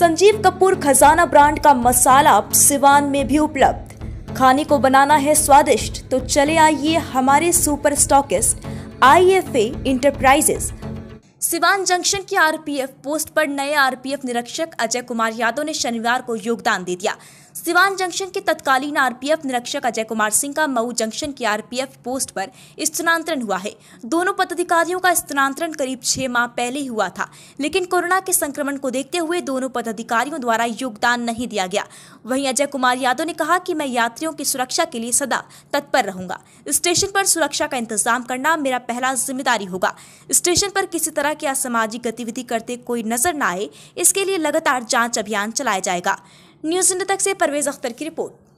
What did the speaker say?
संजीव कपूर खजाना ब्रांड का मसाला सिवान में भी उपलब्ध खाने को बनाना है स्वादिष्ट तो चले आइए हमारे super stockist I F enterprises Siwan junction के आरपीएफ पोस्ट पर नए आरपीएफ निरीक्षक अजय कुमार यादव ने शनिवार को योगदान दे दिया सिवान जंक्शन के तत्कालीन आरपीएफ निरीक्षक अजय कुमार सिंह का मऊ जंक्शन की आरपीएफ पोस्ट पर स्थानांतरण हुआ है दोनों पदाधिकारियों का स्थानांतरण करीब छह माह पहले हुआ था लेकिन कोरोना के संक्रमण को देखते हुए दोनों पदाधिकारियों द्वारा योगदान नहीं दिया गया वहीं अजय कुमार यादव ने कहा कि मैं यात्रियों की सुरक्षा के लिए सदा तत्पर रहूंगा स्टेशन पर सुरक्षा का इंतजाम करना मेरा पहला जिम्मेदारी होगा स्टेशन पर किसी तरह की असामाजिक गतिविधि करते कोई नजर न आए इसके लिए लगातार जांच अभियान चलाया जाएगा न्यूज इंडिया तक से परवेज अख्तर की रिपोर्ट